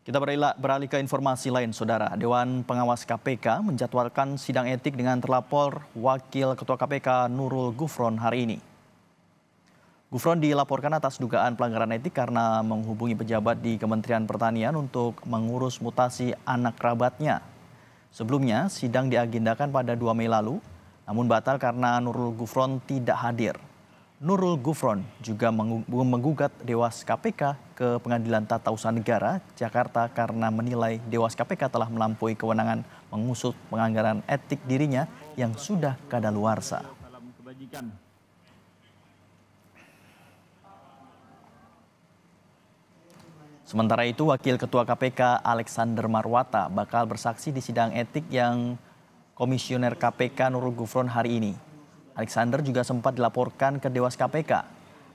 Kita beralih ke informasi lain, Saudara. Dewan Pengawas KPK menjadwalkan sidang etik dengan terlapor Wakil Ketua KPK Nurul Gufron hari ini. Gufron dilaporkan atas dugaan pelanggaran etik karena menghubungi pejabat di Kementerian Pertanian untuk mengurus mutasi anak kerabatnya. Sebelumnya, sidang diagendakan pada 2 Mei lalu, namun batal karena Nurul Gufron tidak hadir. Nurul Gufron juga menggugat Dewas KPK ke Pengadilan Tata Usaha Negara Jakarta karena menilai Dewas KPK telah melampaui kewenangan mengusut penganggaran etik dirinya yang sudah kadaluarsa. Sementara itu, Wakil Ketua KPK Alexander Marwata bakal bersaksi di sidang etik yang Komisioner KPK Nurul Gufron hari ini. Alexander juga sempat dilaporkan ke Dewas KPK.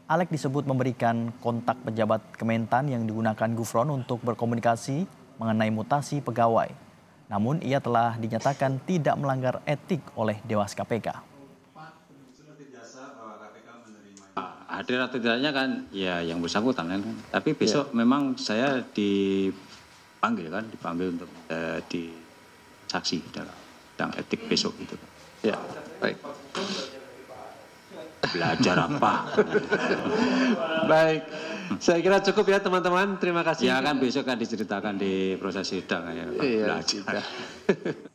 Alex disebut memberikan kontak pejabat Kementan yang digunakan Gufron untuk berkomunikasi mengenai mutasi pegawai. Namun ia telah dinyatakan tidak melanggar etik oleh Dewas KPK. hadir atau tidaknya kan ya yang bersangkutan kan. Tapi besok ya. memang saya dipanggil kan, dipanggil untuk uh, di saksi dalam, dalam etik besok itu. Ya, baik belajar apa. Baik. Saya kira cukup ya teman-teman. Terima kasih. Ya kan besok akan diceritakan di proses sidang ya. Iya, belajar.